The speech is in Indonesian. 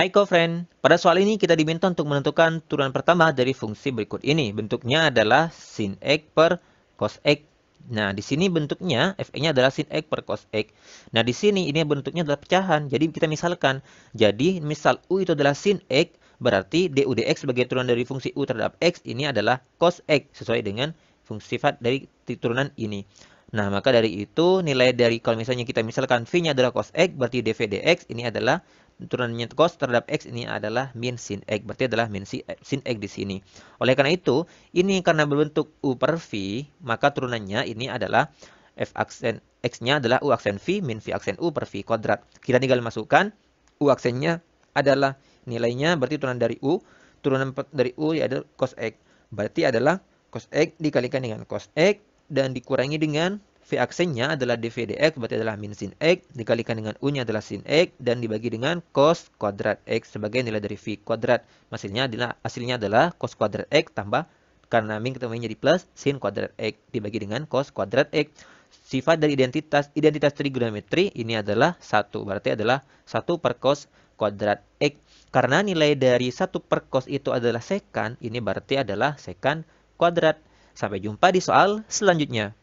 Hai co-friend, pada soal ini kita diminta untuk menentukan turunan pertama dari fungsi berikut ini. Bentuknya adalah sin x per cos x. Nah, di sini bentuknya f-nya adalah sin x per cos x. Nah, di sini ini bentuknya adalah pecahan. Jadi kita misalkan, jadi misal u itu adalah sin x, berarti du dx sebagai turunan dari fungsi u terhadap x ini adalah cos x sesuai dengan fungsi sifat dari turunan ini. Nah, maka dari itu nilai dari kalau misalnya kita misalkan V-nya adalah cos X, berarti dv dx ini adalah turunannya cos terhadap x ini adalah min sin x. Berarti adalah min eh, sin x di sini. Oleh karena itu, ini karena berbentuk u per v, maka turunannya ini adalah f aksen x-nya adalah u aksen v min v aksen u per v kuadrat. Kita tinggal masukkan u aksennya adalah nilainya berarti turunan dari u, turunan dari u ya adalah cos x. Berarti adalah cos x dikalikan dengan cos x dan dikurangi dengan V aksennya adalah dv dx berarti adalah min sin x dikalikan dengan u-nya adalah sin x dan dibagi dengan cos kuadrat x sebagai nilai dari v kuadrat. Hasilnya adalah hasilnya adalah cos kuadrat x tambah karena min ketemu jadi plus sin kuadrat x dibagi dengan cos kuadrat x. Sifat dari identitas identitas trigonometri ini adalah satu berarti adalah satu per cos kuadrat x. Karena nilai dari satu per cos itu adalah sekan, ini berarti adalah sekan kuadrat. Sampai jumpa di soal selanjutnya.